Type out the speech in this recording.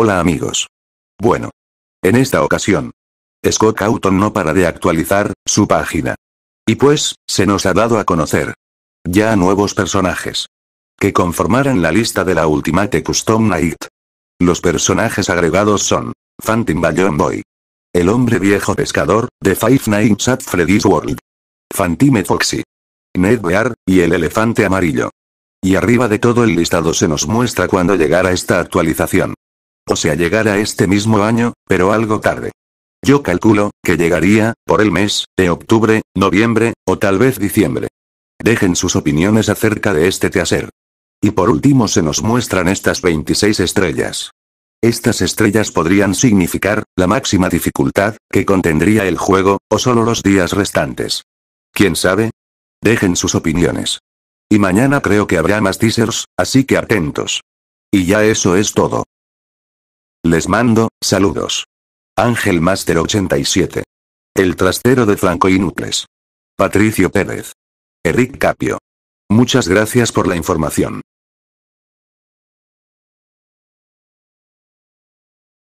Hola amigos. Bueno. En esta ocasión. Scott Cawthon no para de actualizar, su página. Y pues, se nos ha dado a conocer. Ya nuevos personajes. Que conformarán la lista de la Ultimate Custom Night. Los personajes agregados son, Phantom Bayon Boy. El hombre viejo pescador, de Five Nights at Freddy's World. Fantime Foxy. Ned Bear, y el elefante amarillo. Y arriba de todo el listado se nos muestra cuando llegará esta actualización o sea llegara este mismo año, pero algo tarde. Yo calculo, que llegaría, por el mes, de octubre, noviembre, o tal vez diciembre. Dejen sus opiniones acerca de este teaser. Y por último se nos muestran estas 26 estrellas. Estas estrellas podrían significar, la máxima dificultad, que contendría el juego, o solo los días restantes. ¿Quién sabe? Dejen sus opiniones. Y mañana creo que habrá más teasers, así que atentos. Y ya eso es todo. Les mando, saludos. Ángel Master 87. El trastero de Franco Inútiles. Patricio Pérez. Eric Capio. Muchas gracias por la información.